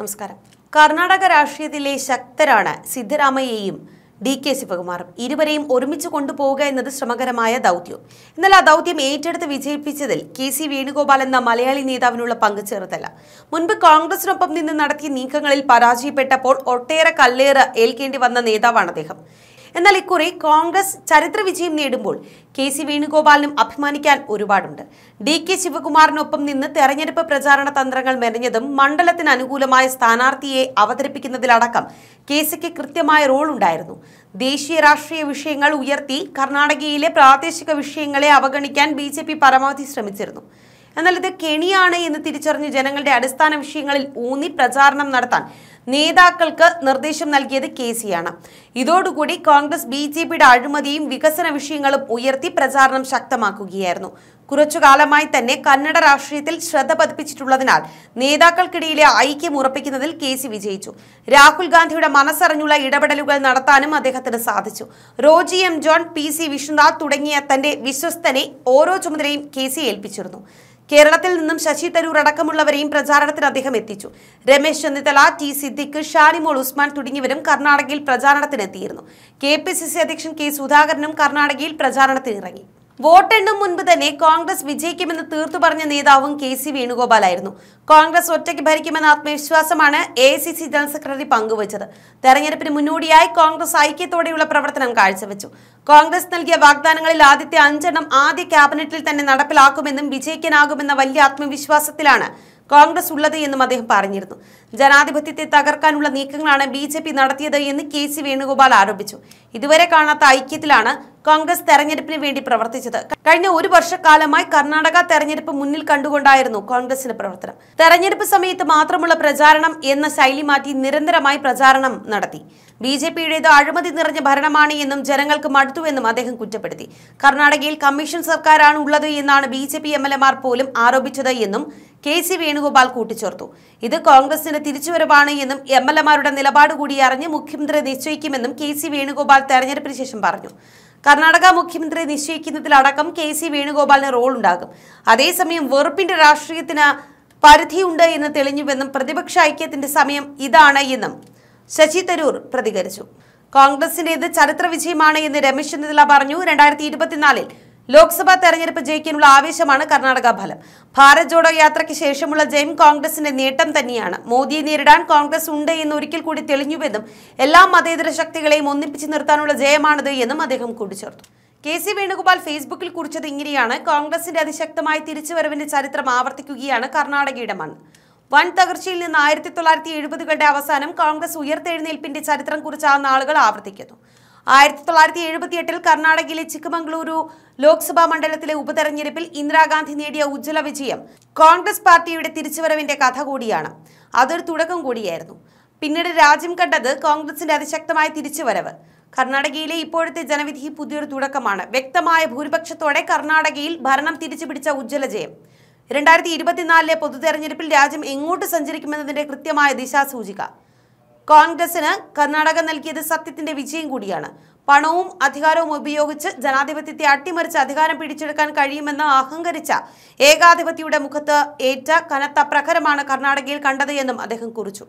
നമസ്കാരം കർണാടക രാഷ്ട്രീയത്തിലെ ശക്തരാണ് സിദ്ധരാമയ്യയും D K ശിവകുമാറും ഇരുവരെയും ഒരുമിച്ച് കൊണ്ടുപോവുക എന്നത് ശ്രമകരമായ ദൗത്യം എന്നാൽ ആ ദൗത്യം ഏറ്റെടുത്ത് വിജയിപ്പിച്ചതിൽ കെ സി വേണുഗോപാൽ എന്ന മലയാളി നേതാവിനുള്ള പങ്ക് ചേർത്തല്ല മുൻപ് കോൺഗ്രസിനൊപ്പം നിന്ന് നടത്തിയ നീക്കങ്ങളിൽ പരാജയപ്പെട്ടപ്പോൾ ഒട്ടേറെ കല്ലേറ് ഏൽക്കേണ്ടി വന്ന നേതാവാണ് അദ്ദേഹം എന്നാൽ ഇക്കുറി കോൺഗ്രസ് ചരിത്ര വിജയം നേടുമ്പോൾ കെ സി വേണുഗോപാലിനും അഭിമാനിക്കാൻ ഒരുപാടുണ്ട് ഡി കെ ശിവകുമാറിനൊപ്പം നിന്ന് തെരഞ്ഞെടുപ്പ് പ്രചാരണ തന്ത്രങ്ങൾ മെനഞ്ഞതും മണ്ഡലത്തിന് അനുകൂലമായ സ്ഥാനാർത്ഥിയെ അവതരിപ്പിക്കുന്നതിലടക്കം കെ സിക്ക് കൃത്യമായ റോൾ ഉണ്ടായിരുന്നു ദേശീയ രാഷ്ട്രീയ വിഷയങ്ങൾ ഉയർത്തി കർണാടകയിലെ പ്രാദേശിക വിഷയങ്ങളെ അവഗണിക്കാൻ ബി ജെ പി പരമാവധി ശ്രമിച്ചിരുന്നു എന്നാൽ ഇത് കെണിയാണ് എന്ന് തിരിച്ചറിഞ്ഞ് ജനങ്ങളുടെ അടിസ്ഥാന വിഷയങ്ങളിൽ ഊന്നി പ്രചാരണം നടത്താൻ നേതാക്കൾക്ക് നിർദ്ദേശം നൽകിയത് കെ സിയാണ് ഇതോടുകൂടി കോൺഗ്രസ് ബി ജെ പിയുടെ അഴിമതിയും വികസന വിഷയങ്ങളും ഉയർത്തി പ്രചാരണം ശക്തമാക്കുകയായിരുന്നു കുറച്ചു കാലമായി തന്നെ കന്നഡ രാഷ്ട്രീയത്തിൽ ശ്രദ്ധ പതിപ്പിച്ചിട്ടുള്ളതിനാൽ നേതാക്കൾക്കിടയിലെ ഐക്യം ഉറപ്പിക്കുന്നതിൽ കെ സി വിജയിച്ചു രാഹുൽ ഗാന്ധിയുടെ മനസ്സറിഞ്ഞുള്ള ഇടപെടലുകൾ നടത്താനും അദ്ദേഹത്തിന് സാധിച്ചു Roji M John P C Vishnunath തുടങ്ങിയ തന്റെ വിശ്വസ്തനെ ഓരോ ചുമതലയും കെ സി ഏൽപ്പിച്ചിരുന്നു കേരളത്തിൽ നിന്നും ശശി തരൂർ അടക്കമുള്ളവരെയും പ്രചാരണത്തിന് അദ്ദേഹം എത്തിച്ചു രമേശ് ചെന്നിത്തല ടി സി സിദ്ദിഖ് ഷാനിമോൾ ഉസ്മാൻ തുടങ്ങിയവരും കർണാടകയിൽ പ്രചാരണത്തിനെത്തിയിരുന്നു കെ പി സി സി അധ്യക്ഷൻ കെ സുധാകരനും കർണാടകയിൽ പ്രചാരണത്തിനിറങ്ങി വോട്ടെണ്ണും മുൻപ് തന്നെ കോൺഗ്രസ് വിജയിക്കുമെന്ന് തീർത്തു പറഞ്ഞ നേതാവും കെ സി വേണുഗോപാലായിരുന്നു കോൺഗ്രസ് ഒറ്റയ്ക്ക് ഭരിക്കുമെന്ന ആത്മവിശ്വാസമാണ് A C C general secretary പങ്കുവച്ചത് തെരഞ്ഞെടുപ്പിന് മുന്നോടിയായി കോൺഗ്രസ് ഐക്യത്തോടെയുള്ള പ്രവർത്തനം കാഴ്ചവെച്ചു കോൺഗ്രസ് നൽകിയ വാഗ്ദാനങ്ങളിൽ ആദ്യത്തെ അഞ്ചെണ്ണം ആദ്യ ക്യാബിനറ്റിൽ തന്നെ നടപ്പിലാക്കുമെന്നും വിജയിക്കാനാകുമെന്ന വലിയ ആത്മവിശ്വാസത്തിലാണ് കോൺഗ്രസ് ഉള്ളത് എന്നും അദ്ദേഹം പറഞ്ഞിരുന്നു ജനാധിപത്യത്തെ തകർക്കാനുള്ള നീക്കങ്ങളാണ് ബി ജെ പി നടത്തിയത് എന്ന് കെ സി വേണുഗോപാൽ ആരോപിച്ചു ഇതുവരെ കാണാത്ത ഐക്യത്തിലാണ് കോൺഗ്രസ് തെരഞ്ഞെടുപ്പിന് വേണ്ടി പ്രവർത്തിച്ചത് കഴിഞ്ഞ ഒരു വർഷക്കാലമായി കർണാടക തെരഞ്ഞെടുപ്പ് മുന്നിൽ കണ്ടുകൊണ്ടായിരുന്നു കോൺഗ്രസിന്റെ പ്രവർത്തനം തെരഞ്ഞെടുപ്പ് സമയത്ത് മാത്രമുള്ള പ്രചാരണം എന്ന ശൈലി മാറ്റി നിരന്തരമായി പ്രചാരണം നടത്തി ബി ജെ പിയുടേത് അഴിമതി നിറഞ്ഞ ഭരണമാണ് എന്നും ജനങ്ങൾക്ക് മടുത്തുവെന്നും അദ്ദേഹം കുറ്റപ്പെടുത്തി കർണാടകയിൽ കമ്മീഷൻ സർക്കാരാണ് ഉള്ളത് എന്നാണ് B J P M L എമാർ പോലും ആരോപിച്ചത് എന്നും കെ സി വേണുഗോപാൽ കൂട്ടിച്ചേർത്തു ഇത് കോൺഗ്രസിന് കേരളത്തിന് തിരിച്ചുവരവാണ് എന്നും എം എൽ എമാരുടെ നിലപാട് കൂടി അറിഞ്ഞ് മുഖ്യമന്ത്രി നിശ്ചയിക്കുമെന്നും കെ സി വേണുഗോപാൽ തെരഞ്ഞെടുപ്പിന് ശേഷം പറഞ്ഞു കർണാടക മുഖ്യമന്ത്രി നിശ്ചയിക്കുന്നതിലടക്കം കെ സി വേണുഗോപാലിന് ഉണ്ടാകും അതേസമയം വെറുപ്പിന്റെ രാഷ്ട്രീയത്തിന് പരിധിയുണ്ട് എന്ന് തെളിഞ്ഞുവെന്നും പ്രതിപക്ഷ ഐക്യത്തിന്റെ സമയം ഇതാണ് എന്നും ശശി തരൂർ പ്രതികരിച്ചു ഇത് ചരിത്ര വിജയമാണ് എന്ന് രമേശ് ചെന്നിത്തല പറഞ്ഞു രണ്ടായിരത്തി ഇരുപത്തിനാലിൽ ലോക്സഭാ തെരഞ്ഞെടുപ്പ് ജയിക്കാനുള്ള ആവേശമാണ് കർണാടക ഫലം ഭാരത് ജോഡോ യാത്രയ്ക്ക് ശേഷമുള്ള ജയം കോൺഗ്രസിന്റെ നേട്ടം തന്നെയാണ് മോദിയെ നേരിടാൻ കോൺഗ്രസ് ഉണ്ട് എന്ന് ഒരിക്കൽ കൂടി തെളിഞ്ഞുവെന്നും എല്ലാ മതേതര ശക്തികളെയും ഒന്നിപ്പിച്ചു നിർത്താനുള്ള ജയമാണിത് എന്നും അദ്ദേഹം കൂട്ടിച്ചേർത്തു കെ സി വേണുഗോപാൽ ഫേസ്ബുക്കിൽ കുറിച്ചത് ഇങ്ങനെയാണ് കോൺഗ്രസിന്റെ അതിശക്തമായ തിരിച്ചുവരവിന്റെ ചരിത്രം ആവർത്തിക്കുകയാണ് കർണാടകയുടെ മണ്ണ് വൻ തകർച്ചയിൽ നിന്ന് ആയിരത്തി തൊള്ളായിരത്തി എഴുപതുകളുടെ അവസാനം കോൺഗ്രസ് ഉയർത്തെഴുന്നേൽപ്പിന്റെ ചരിത്രം കുറിച്ച് ആ നാളുകൾ ആവർത്തിക്കുന്നു ആയിരത്തി തൊള്ളായിരത്തി എട്ടിൽ കർണാടകയിലെ ചിക്കമംഗളൂരു ലോക്സഭാ മണ്ഡലത്തിലെ ഉപതെരഞ്ഞെടുപ്പിൽ ഇന്ദിരാഗാന്ധി നേടിയ ഉജ്ജ്വല വിജയം കോൺഗ്രസ് പാർട്ടിയുടെ തിരിച്ചുവരവിന്റെ കഥ കൂടിയാണ് അതൊരു തുടക്കം കൂടിയായിരുന്നു പിന്നീട് രാജ്യം കണ്ടത് കോൺഗ്രസിന്റെ അതിശക്തമായ തിരിച്ചുവരവ് കർണാടകയിലെ ഇപ്പോഴത്തെ ജനവിധി പുതിയൊരു തുടക്കമാണ് വ്യക്തമായ ഭൂരിപക്ഷത്തോടെ കർണാടകയിൽ ഭരണം തിരിച്ചുപിടിച്ച ഉജ്ജ്വല ജയം രണ്ടായിരത്തി ഇരുപത്തിനാലിലെ പൊതുതെരഞ്ഞെടുപ്പിൽ രാജ്യം എങ്ങോട്ട് സഞ്ചരിക്കുമെന്നതിന്റെ കൃത്യമായ ദിശാസൂചിക കോൺഗ്രസിന് കർണാടക നൽകിയത് സത്യത്തിന്റെ വിജയം കൂടിയാണ് പണവും അധികാരവും ഉപയോഗിച്ച് ജനാധിപത്യത്തെ അട്ടിമറിച്ച് അധികാരം പിടിച്ചെടുക്കാൻ കഴിയുമെന്ന് അഹങ്കരിച്ച ഏകാധിപത്യയുടെ മുഖത്ത് ഏറ്റ കനത്ത പ്രഹരമാണ് കർണാടകയിൽ കണ്ടത് എന്നും അദ്ദേഹം കുറിച്ചു